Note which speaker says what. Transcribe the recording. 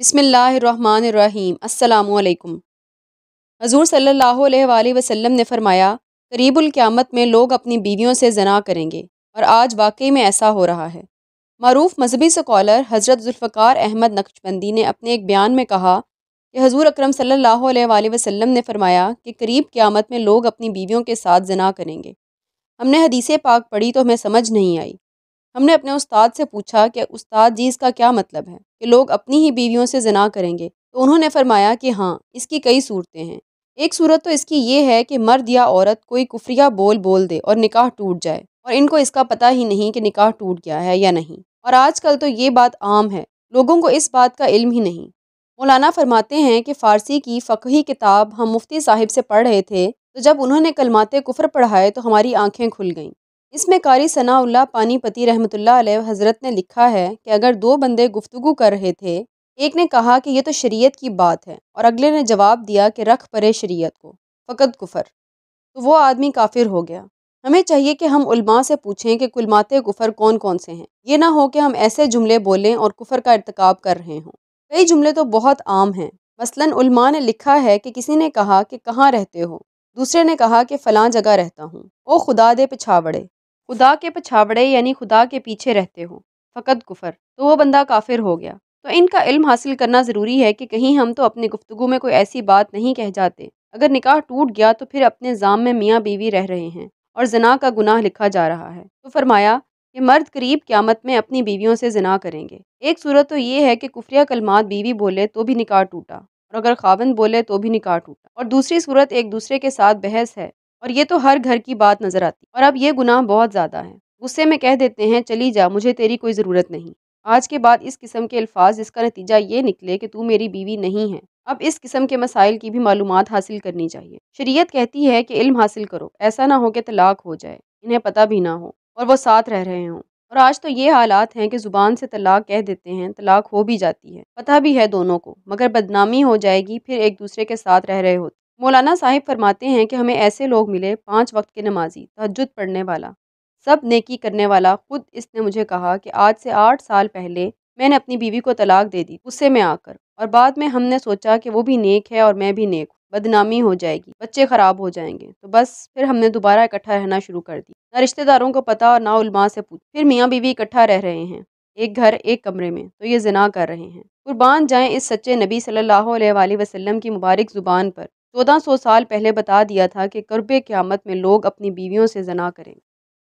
Speaker 1: बिसमीम् अल्लाम हजूर सल्लल्लाहु अलैहि वसल्लम ने फ़रमाया करीबुलक़्यामत में लोग अपनी बीवियों से जना करेंगे और आज वाकई में ऐसा हो रहा है मरूफ मजहबी स्कॉलर हज़रत जुल्फ़ार अहमद नक्शबंदी ने अपने एक बयान में कहा कि हजूर अक्रम सल्लल्लाहु अलैहि वसल्लम ने फ़रमाया कि करीब क़्यामत में लोग अपनी बीवियों के साथ जना करेंगे हमने हदीसें पाक पढ़ी तो हमें समझ नहीं आई हमने अपने उस्ताद से पूछा कि उस्ताद जी इसका क्या मतलब है कि लोग अपनी ही बीवियों से जना करेंगे तो उन्होंने फरमाया कि हाँ इसकी कई सूरतें हैं एक सूरत तो इसकी ये है कि मर्द या औरत कोई कुफ्रिया बोल बोल दे और निकाह टूट जाए और इनको इसका पता ही नहीं कि निकाह टूट गया है या नहीं और आजकल तो ये बात आम है लोगों को इस बात का इल्म ही नहीं मौलाना फरमाते हैं कि फ़ारसी की फ़कही किताब हम मुफ्ती साहिब से पढ़ रहे थे तो जब उन्होंने कलमाते कुफर पढ़ाए तो हमारी आंखें खुल गईं इसमें कारी सनाउल्ला पानीपति रहमतुल्ला अलैह हज़रत ने लिखा है कि अगर दो बंदे गुफ्तु कर रहे थे एक ने कहा कि यह तो शरीयत की बात है और अगले ने जवाब दिया कि रख परे शरीयत को फ़कत कुफर तो वो आदमी काफिर हो गया हमें चाहिए कि हम उलमा से पूछें कि कुलमात कुफर कौन कौन से हैं ये ना हो कि हम ऐसे जुमले बोलें और कुफर का इरतकब कर रहे हों कई जुमले तो बहुत आम हैं मसलन ने लिखा है कि किसी ने कहा कि कहाँ रहते हो दूसरे ने कहा कि फ़लाँ जगह रहता हूँ ओ खुदा दे पिछावड़े खुदा के पछावड़े यानी खुदा के पीछे रहते हो फ़कत कुफर तो वो बंदा काफिर हो गया तो इनका इल्म हासिल करना ज़रूरी है कि कहीं हम तो अपनी गुफ्तु में कोई ऐसी बात नहीं कह जाते अगर निकाह टूट गया तो फिर अपने जाम में मियाँ बीवी रह रहे हैं और जना का गुनाह लिखा जा रहा है तो फरमाया कि मर्द करीब क्यामत में अपनी बीवियों से जना करेंगे एक सूरत तो ये है कि कुफरिया कलमात बीवी बोले तो भी निकाह टूटा और अगर खावन बोले तो भी निकाह टूटा और दूसरी सूरत एक दूसरे के साथ बहस है और ये तो हर घर की बात नजर आती और अब ये गुनाह बहुत ज़्यादा है गुस्से में कह देते हैं चली जा मुझे तेरी कोई ज़रूरत नहीं आज के बाद इस किस्म के अल्फाज इसका नतीजा ये निकले कि तू मेरी बीवी नहीं है अब इस किस्म के मसाइल की भी मालूम हासिल करनी चाहिए शरीयत कहती है कि इल्म हासिल करो ऐसा ना हो कि तलाक हो जाए इन्हें पता भी ना हो और वो साथ रह रहे हों और आज तो ये हालात हैं कि ज़ुबान से तलाक कह देते हैं तलाक हो भी जाती है पता भी है दोनों को मगर बदनामी हो जाएगी फिर एक दूसरे के साथ रह रहे होते मौलाना साहिब फरमाते हैं कि हमें ऐसे लोग मिले पाँच वक्त के नमाजी तहजद पढ़ने वाला सब नेकी करने वाला खुद इसने मुझे कहा कि आज से आठ साल पहले मैंने अपनी बीवी को तलाक दे दी गुस्से में आकर और बाद में हमने सोचा कि वो भी नेक है और मैं भी नेक हूँ बदनामी हो जाएगी बच्चे ख़राब हो जाएंगे तो बस फिर हमने दोबारा इकट्ठा रहना शुरू कर दी न रिश्तेदारों को पता और ना उलमा से पूछ फिर मियाँ बीवी इकट्ठा रह रहे हैं एक घर एक कमरे में तो ये जना कर रहे हैं कुर्बान जाए इस सच्चे नबी सल्लल्लाहु अलैहि वसल्लम की मुबारक ज़ुबान पर चौदह सौ साल पहले बता दिया था कि क़र्ब क़्यामत में लोग अपनी बीवियों से जना करेंगे